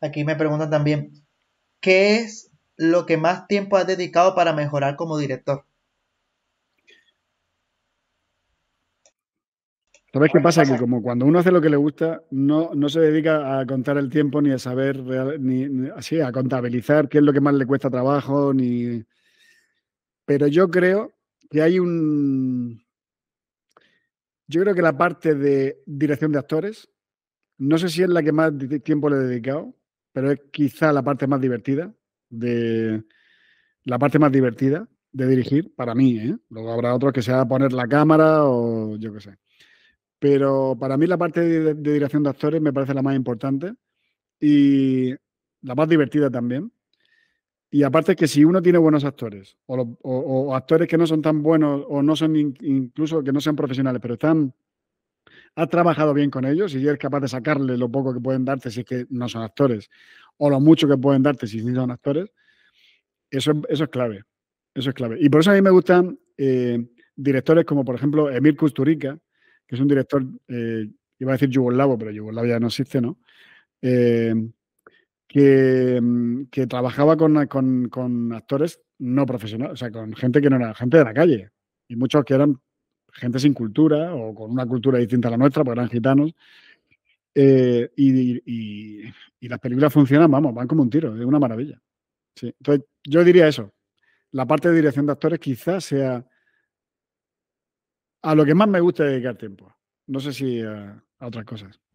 Aquí me preguntan también, ¿qué es lo que más tiempo has dedicado para mejorar como director? ¿Sabes qué pasa? Que como cuando uno hace lo que le gusta, no, se dedica a contar el tiempo ni a saber, ni, así, a contabilizar qué es lo que más le cuesta trabajo, ni... Pero yo creo que hay un... Yo creo que la parte de dirección de actores, no sé si es la que más tiempo le he dedicado, pero es quizá la parte más divertida de la parte más divertida de dirigir para mí. ¿eh? Luego habrá otros que sea poner la cámara o yo qué sé. Pero para mí la parte de, dirección de actores me parece la más importante y la más divertida también. Y aparte que si uno tiene buenos actores o, actores que no son tan buenos o no son incluso que no sean profesionales, pero están ha trabajado bien con ellos y eres capaz de sacarle lo poco que pueden darte si es que no son actores, o lo mucho que pueden darte si no son actores, eso, es clave. Eso es clave. Y por eso a mí me gustan eh, directores como, por ejemplo, Emir Kusturica, que es un director, eh, iba a decir yugoslavo, pero yugoslavo ya no existe, ¿no? Eh, que, trabajaba con, con actores no profesionales, o sea, con gente que no era gente de la calle, y muchos que eran gente sin cultura o con una cultura distinta a la nuestra, porque eran gitanos. Eh, y, las películas funcionan, vamos, van como un tiro, es una maravilla. Sí. Entonces, yo diría eso. La parte de dirección de actores quizás sea a lo que más me gusta dedicar tiempo. No sé si a otras cosas.